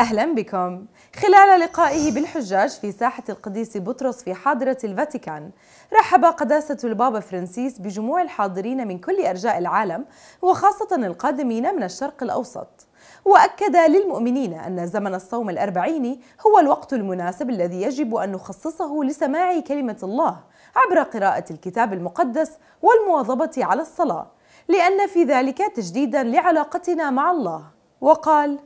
أهلا بكم خلال لقائه بالحجاج في ساحة القديس بطرس في حاضرة الفاتيكان رحب قداسة البابا فرانسيس بجموع الحاضرين من كل أرجاء العالم وخاصة القادمين من الشرق الأوسط وأكد للمؤمنين أن زمن الصوم الأربعيني هو الوقت المناسب الذي يجب أن نخصصه لسماع كلمة الله عبر قراءة الكتاب المقدس والمواظبة على الصلاة لأن في ذلك تجديدا لعلاقتنا مع الله وقال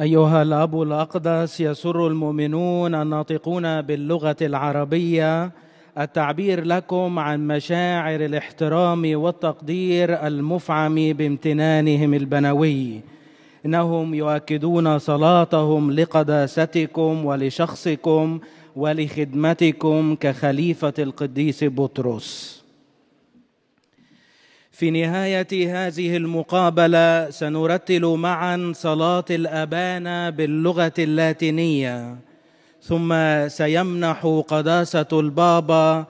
أيها الأب الأقدس يسر المؤمنون الناطقون باللغة العربية التعبير لكم عن مشاعر الاحترام والتقدير المفعم بامتنانهم البنوي إنهم يؤكدون صلاتهم لقداستكم ولشخصكم ولخدمتكم كخليفة القديس بطرس في نهايه هذه المقابله سنرتل معا صلاه الابانه باللغه اللاتينيه ثم سيمنح قداسه البابا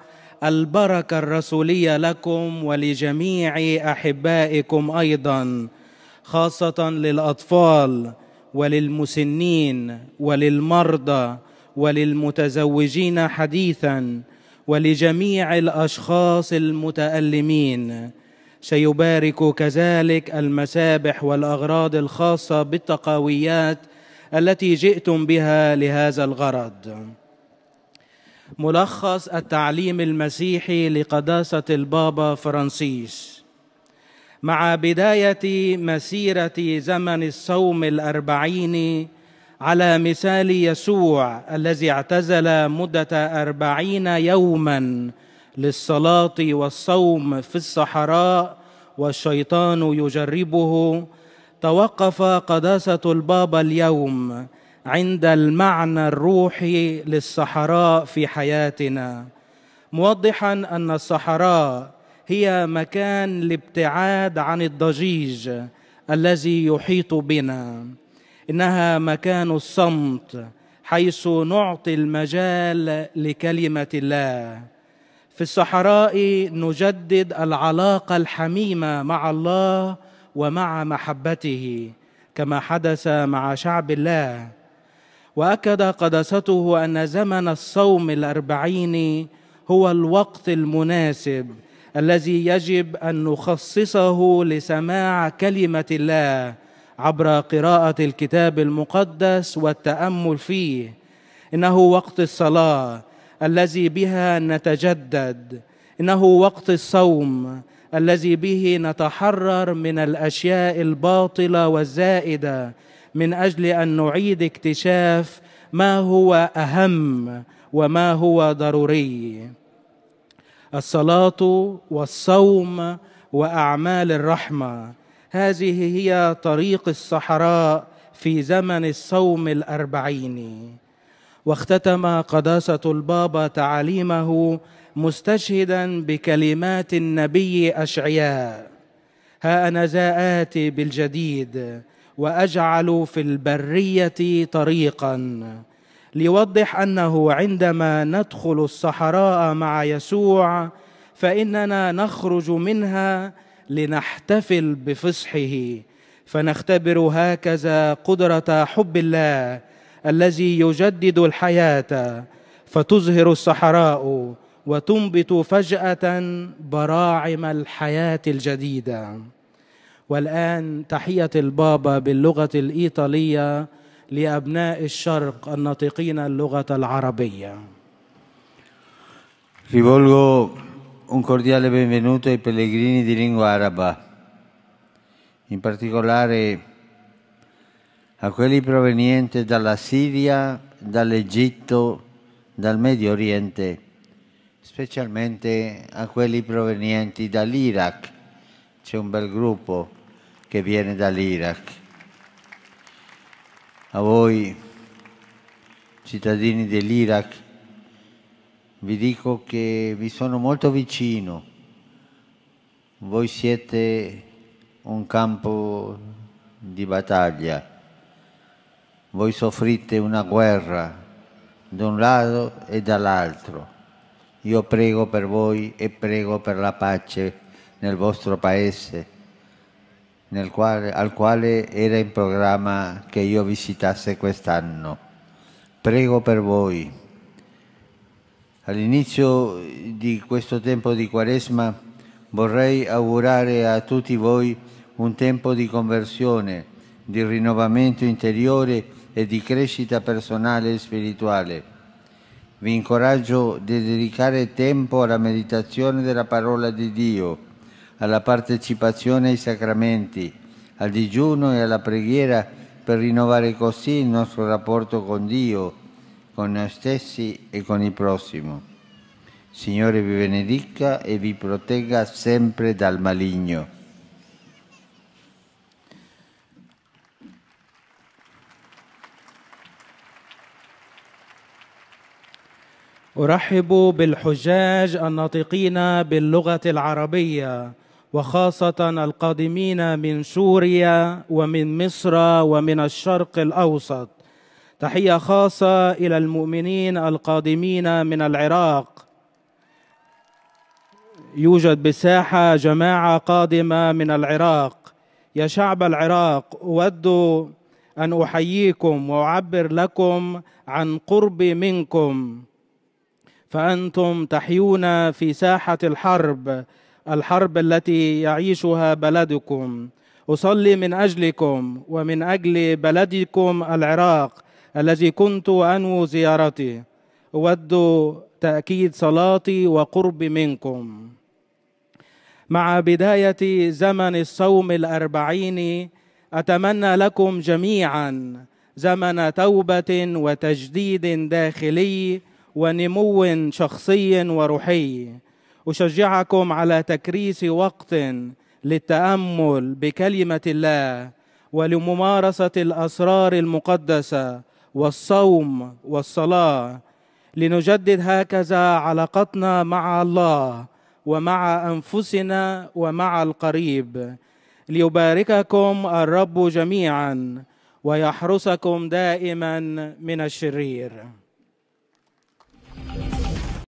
البركه الرسوليه لكم ولجميع احبائكم ايضا خاصه للاطفال وللمسنين وللمرضى وللمتزوجين حديثا ولجميع الاشخاص المتالمين سيبارك كذلك المسابح والاغراض الخاصه بالتقاويات التي جئتم بها لهذا الغرض ملخص التعليم المسيحي لقداسه البابا فرانسيس مع بدايه مسيره زمن الصوم الاربعيني على مثال يسوع الذي اعتزل مده اربعين يوما للصلاه والصوم في الصحراء والشيطان يجربه توقف قداسه البابا اليوم عند المعنى الروحي للصحراء في حياتنا موضحا ان الصحراء هي مكان الابتعاد عن الضجيج الذي يحيط بنا انها مكان الصمت حيث نعطي المجال لكلمه الله في الصحراء نجدد العلاقه الحميمه مع الله ومع محبته كما حدث مع شعب الله واكد قدسته ان زمن الصوم الاربعين هو الوقت المناسب الذي يجب ان نخصصه لسماع كلمه الله عبر قراءه الكتاب المقدس والتامل فيه انه وقت الصلاه الذي بها نتجدد انه وقت الصوم الذي به نتحرر من الاشياء الباطله والزائده من اجل ان نعيد اكتشاف ما هو اهم وما هو ضروري الصلاه والصوم واعمال الرحمه هذه هي طريق الصحراء في زمن الصوم الاربعيني واختتم قداسة البابا تعاليمه مستشهدا بكلمات النبي أشعياء ها أنا ذا آتي بالجديد وأجعل في البرية طريقا ليوضح أنه عندما ندخل الصحراء مع يسوع فإننا نخرج منها لنحتفل بفصحه فنختبر هكذا قدرة حب الله الذي يجدد الحياه فتزهر الصحراء وتنبت فجاه براعم الحياه الجديده والان تحيه البابا باللغه الايطاليه لابناء الشرق الناطقين اللغه العربيه Rivolgo un cordiale benvenuto ai pellegrini di lingua araba, in particolare a quelli provenienti dalla Siria, dall'Egitto, dal Medio Oriente, specialmente a quelli provenienti dall'Iraq. C'è un bel gruppo che viene dall'Iraq. A voi, cittadini dell'Iraq, vi dico che vi sono molto vicino. Voi siete un campo di battaglia voi soffrite una guerra da un lato e dall'altro. Io prego per voi e prego per la pace nel vostro paese, nel quale, al quale era in programma che io visitasse quest'anno. Prego per voi. All'inizio di questo tempo di Quaresma vorrei augurare a tutti voi un tempo di conversione, di rinnovamento interiore e di crescita personale e spirituale. Vi incoraggio a dedicare tempo alla meditazione della parola di Dio, alla partecipazione ai sacramenti, al digiuno e alla preghiera per rinnovare così il nostro rapporto con Dio, con noi stessi e con il prossimo. Signore vi benedica e vi protegga sempre dal maligno. أرحب بالحجاج الناطقين باللغة العربية وخاصة القادمين من سوريا ومن مصر ومن الشرق الأوسط تحية خاصة إلى المؤمنين القادمين من العراق يوجد بساحة جماعة قادمة من العراق يا شعب العراق أود أن أحييكم وأعبر لكم عن قربي منكم فانتم تحيون في ساحه الحرب الحرب التي يعيشها بلدكم اصلي من اجلكم ومن اجل بلدكم العراق الذي كنت أنو زيارته اود تاكيد صلاتي وقربي منكم مع بدايه زمن الصوم الاربعين اتمنى لكم جميعا زمن توبه وتجديد داخلي ونمو شخصي وروحي اشجعكم على تكريس وقت للتامل بكلمه الله ولممارسه الاسرار المقدسه والصوم والصلاه لنجدد هكذا علاقتنا مع الله ومع انفسنا ومع القريب ليبارككم الرب جميعا ويحرسكم دائما من الشرير